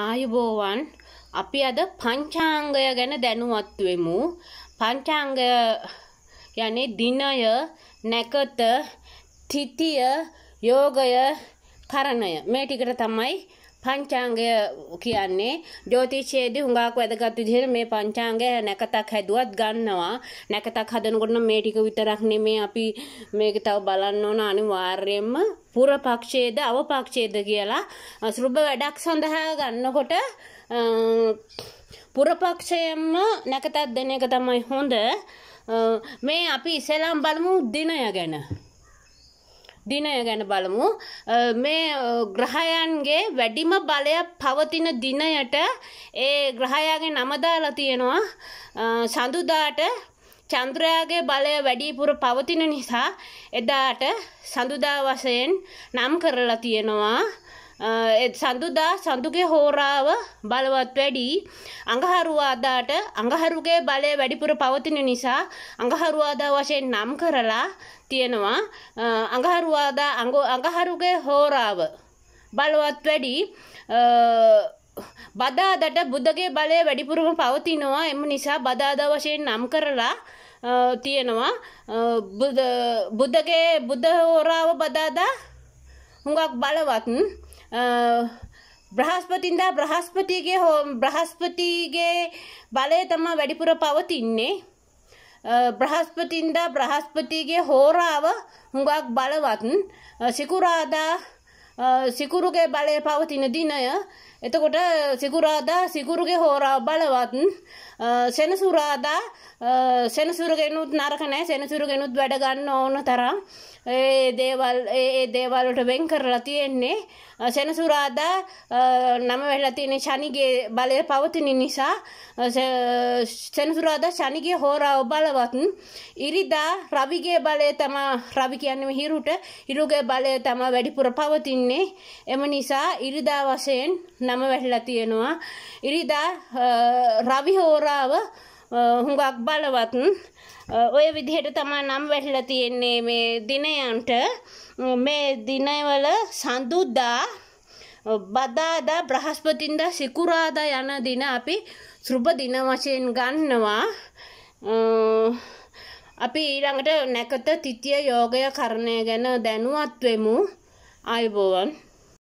ආයුබෝවන් අපි අද පංචාංගය ගැන දැනුවත් වෙමු. පංචාංගය යන්නේ දිනය, නැකත, තිතිය, යෝගය, කරණය. මේ ටිකට තමයි පංචාංගය කියන්නේ ජෝතිෂයේදී හුඟක් වැදගත් විදිහට මේ පංචාංගය නැකතක් හැදුවත් ගන්නවා. නැකතක් හදනකොට මේ ටික විතරක් නෙමේ අපි මේක තව බලන්න ඕන අනිවාර්යයෙන්ම පුරපක්ෂයේද අවපක්ෂයේද කියලා සුලභ වැඩක් සඳහා ගන්නකොට පුරපක්ෂයෙන්ම නැකතක් දෙන එක තමයි හොඳ. මේ අපි ඉස්සෙල්ලාම බලමු දිනය ගැන. දිනය ගැන බලමු මේ ග්‍රහයන්ගේ වැඩිම බලය පවතින දිනයට ඒ ග්‍රහයාගේ නමදාලා තියෙනවා සඳුදාට චන්ද්‍රයාගේ බලය වැඩිපුර පවතින නිසා එදාට සඳුදා වශයෙන් නම් කරලා තියෙනවා සඳුදා සඳුගේ හෝරාව බලවත් වැඩි අඟහරුවාදාට අඟහරුගේ බලය වැඩිපුර පවතින නිසා අඟහරුවාදා වශයෙන් නම් කරලා තියෙනවා අඟහරුවාදා අඟහරුගේ හෝරාව බලවත් වැඩි බදාදට බුද්ධගේ බලය වැඩිපුරම පවතිනවා එම නිසා බදාදා වශයෙන් නම් කරලා තියෙනවා බුද්ධගේ බුද්ධ හෝරාව බදාදා හුඟක් බලවත් බ්‍රහස්පතින්දා බ්‍රහස්පතිගේ හෝ බ්‍රහස්පතිගේ බලය තමා වැඩිපුර පවතින්නේ බ්‍රහස්පතින්දා බ්‍රහස්පතිගේ හෝරාව හුඟක් බලවත් සිකුරාදා සිකුරුගේ බලය පවතින දිනය එතකොට සිකුරාදා සිකුරුගේ හෝරා බලවත් සෙනසුරාදා සෙනසුරගෙනුත් නරක නැහැ සෙනසුරගෙනුත් වැඩ ගන්න ඕන තරම් ඒ දේවල් ඒ දේවල් වලට වෙන් කරලා තියෙන්නේ සෙනසුරාදා නම වෙලා තියෙන ශනිගේ බලය පවතින නිසා සෙනසුරාදා ශනිගේ හෝරාව බලවත් ඉරිදා රවිගේ බලය තමයි රවි කියන්නේ හිරුට හිරුගේ බලය තමයි වැඩිපුර පවතින්නේ එම නිසා ඉරිදා වශයෙන් නම වැහිලා තියෙනවා. ඉරිදා රවි හෝරාව හුඟක් බලවත් ඔය විදිහට තමයි නම් වැහිලා තියෙන්නේ මේ දිනයන්ට. මේ දිනවල සඳුදා බදාදා බ්‍රහස්පතින්දා සිකුරාදා යන දින අපි සෘබ දින වශයෙන් ගන්නවා අපි ඊළඟට නැකත තිතිය යෝගය කරණය ගැන දැනුවත් වෙමු ආයුබෝවන්